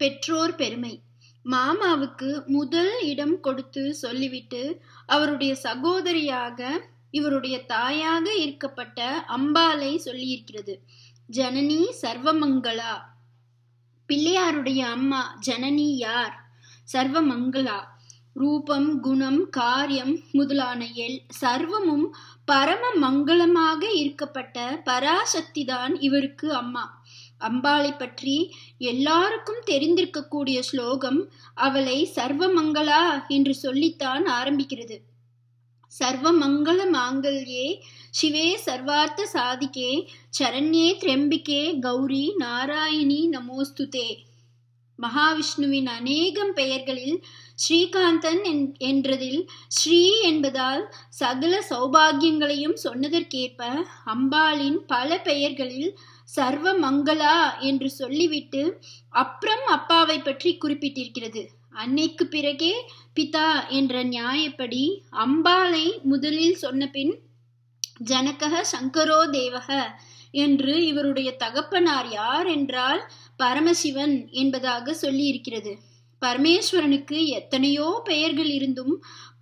பெற்றோர் பெருமை மாமாவுக்கு முதல் இடம் கொடுத்து சொல்லிவிட்டு அவருடைய சகோதரியாக இவருடைய தாயாக இருக்கப்பட்ட அம்பாலை சொல்லியிருக்கிறது ஜனனி சர்வமங்களா பிள்ளையாருடைய அம்மா ஜனனி யார் சர்வமங்களா ரூபம் குணம் காரியம் முதலான எல் சர்வமும் பரம மங்களமாக இருக்கப்பட்ட பராசக்தி தான் இவருக்கு அம்மா அம்பாளை பற்றி எல்லாருக்கும் தெரிந்திருக்கக்கூடிய ஸ்லோகம் அவளை சர்வமங்களா என்று சொல்லித்தான் ஆரம்பிக்கிறது சர்வ மங்கள மாங்கல்யே சிவே சர்வார்த்த சாதிக்கே சரண்யே திரம்பிக்கே கௌரி நாராயணி நமோஸ்துதே மகாவிஷ்ணுவின் அநேகம் பெயர்களில் ஸ்ரீகாந்தன் என்றதில் ஸ்ரீ என்பதால் சகல சௌபாகியங்களையும் சொன்னதற்கேற்ப அம்பாளின் பல பெயர்களில் சர்வ மங்களா என்று சொல்லிவிட்டு அப்புறம் அப்பாவை பற்றி குறிப்பிட்டிருக்கிறது அன்னைக்கு பிறகே பிதா என்ற நியாயப்படி அம்பாளை முதலில் சொன்னபின் பின் சங்கரோ தேவக என்று இவருடைய தகப்பனார் யார் என்றால் பரமசிவன் என்பதாக சொல்லியிருக்கிறது பரமேஸ்வரனுக்கு எத்தனையோ பெயர்கள் இருந்தும்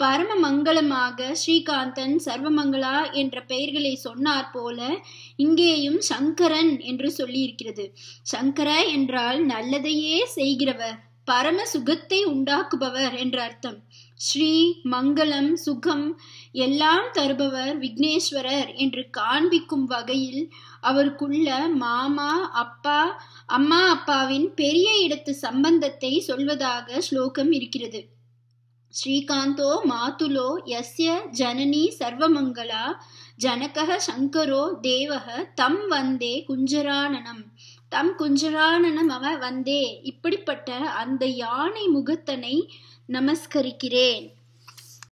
பரம மங்களமாக ஸ்ரீகாந்தன் சர்வமங்களா என்ற பெயர்களை சொன்னார் போல இங்கேயும் சங்கரன் என்று சொல்லியிருக்கிறது சங்கர என்றால் நல்லதையே செய்கிறவர் பரம சுகத்தை உண்டாக்குபவர் என்று அர்த்தம் ஸ்ரீ மங்களம் சுகம் எல்லாம் தருபவர் விக்னேஸ்வரர் என்று காண்பிக்கும் வகையில் அவருக்குள்ள மாமா அப்பா அம்மா அப்பாவின் பெரிய இடத்து சம்பந்தத்தை சொல்வதாக ஸ்லோகம் இருக்கிறது ஸ்ரீகாந்தோ மாதுலோ எஸ்ய ஜனனி சர்வமங்களா ஜனகக சங்கரோ தேவக தம் வந்தே குஞ்சரானனம் தம் குஞ்சரானனம் அவ வந்தே இப்படிப்பட்ட அந்த யானை முகத்தனை நமஸ்கரிக்கிறேன்